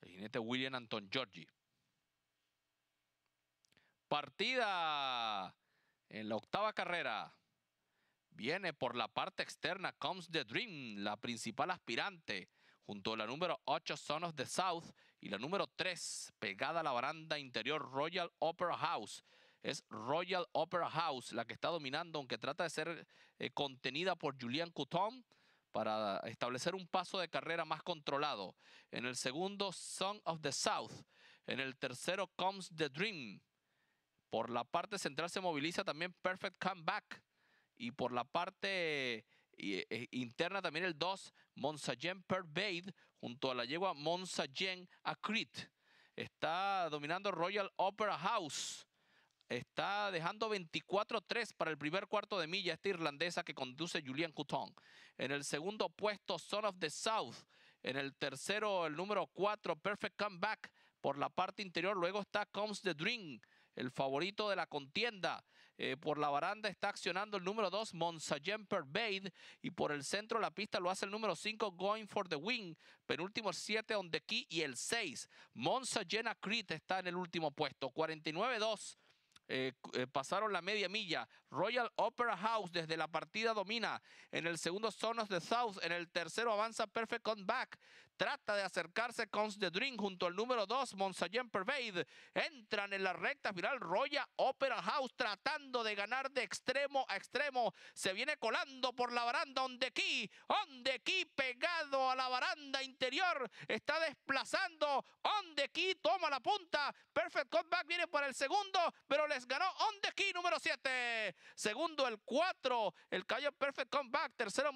el jinete William Anton Giorgi. Partida en la octava carrera. Viene por la parte externa Comes the Dream, la principal aspirante, junto a la número 8 Son of the South y la número 3, pegada a la baranda interior Royal Opera House. Es Royal Opera House la que está dominando, aunque trata de ser eh, contenida por Julian Couton para establecer un paso de carrera más controlado. En el segundo, Song of the South. En el tercero, Comes the Dream. Por la parte central se moviliza también Perfect Comeback. Y por la parte eh, interna también el 2, Monsayen Pervade, junto a la yegua Monsayen Acrit. Está dominando Royal Opera House. Está dejando 24-3 para el primer cuarto de milla esta irlandesa que conduce Julian Couton. En el segundo puesto, Son of the South. En el tercero, el número 4, Perfect Comeback. Por la parte interior, luego está Comes the Dream, el favorito de la contienda. Eh, por la baranda está accionando el número 2, Jumper Pervade. Y por el centro de la pista lo hace el número 5, Going for the Wing. Penúltimo, el 7, On the Key. Y el 6, Monsayen Acrit está en el último puesto. 49-2 eh, eh, pasaron la media milla. Royal Opera House desde la partida domina. En el segundo Sonos de South. En el tercero avanza Perfect Comeback. Trata de acercarse con The Dream junto al número 2, Monsayen Pervade. Entran en la recta final Royal Opera House tratando de ganar de extremo a extremo. Se viene colando por la baranda donde key pegado a la baranda interior. Está desplazando. key toma la punta. Perfect Comeback viene para el segundo, pero le ganó On The Key número 7. Segundo, el 4, el callo Perfect Comeback. Tercero,